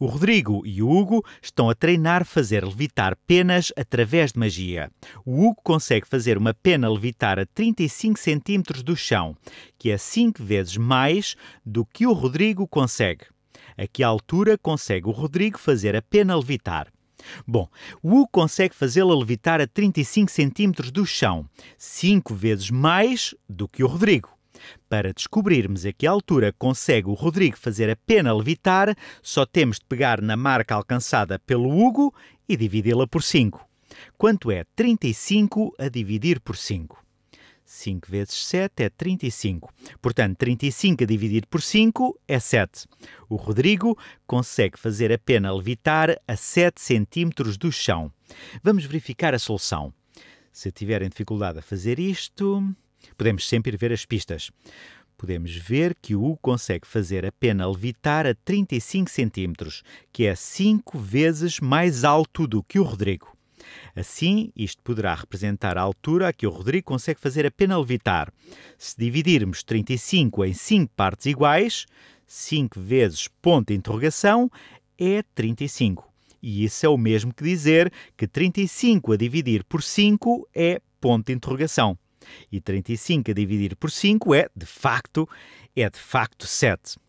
O Rodrigo e o Hugo estão a treinar fazer levitar penas através de magia. O Hugo consegue fazer uma pena levitar a 35 centímetros do chão, que é 5 vezes mais do que o Rodrigo consegue. A que altura consegue o Rodrigo fazer a pena levitar? Bom, o Hugo consegue fazê-la levitar a 35 centímetros do chão, 5 vezes mais do que o Rodrigo. Para descobrirmos a que altura consegue o Rodrigo fazer a pena levitar, só temos de pegar na marca alcançada pelo Hugo e dividi-la por 5. Quanto é 35 a dividir por 5? 5 vezes 7 é 35. Portanto, 35 a dividir por 5 é 7. O Rodrigo consegue fazer a pena levitar a 7 centímetros do chão. Vamos verificar a solução. Se tiverem dificuldade a fazer isto, Podemos sempre ver as pistas. Podemos ver que o U consegue fazer a pena levitar a 35 centímetros, que é 5 vezes mais alto do que o Rodrigo. Assim, isto poderá representar a altura a que o Rodrigo consegue fazer a pena levitar. Se dividirmos 35 em 5 partes iguais, 5 vezes ponto de interrogação é 35. E isso é o mesmo que dizer que 35 a dividir por 5 é ponto de interrogação. E 35 a dividir por 5 é, de facto, é de facto 7.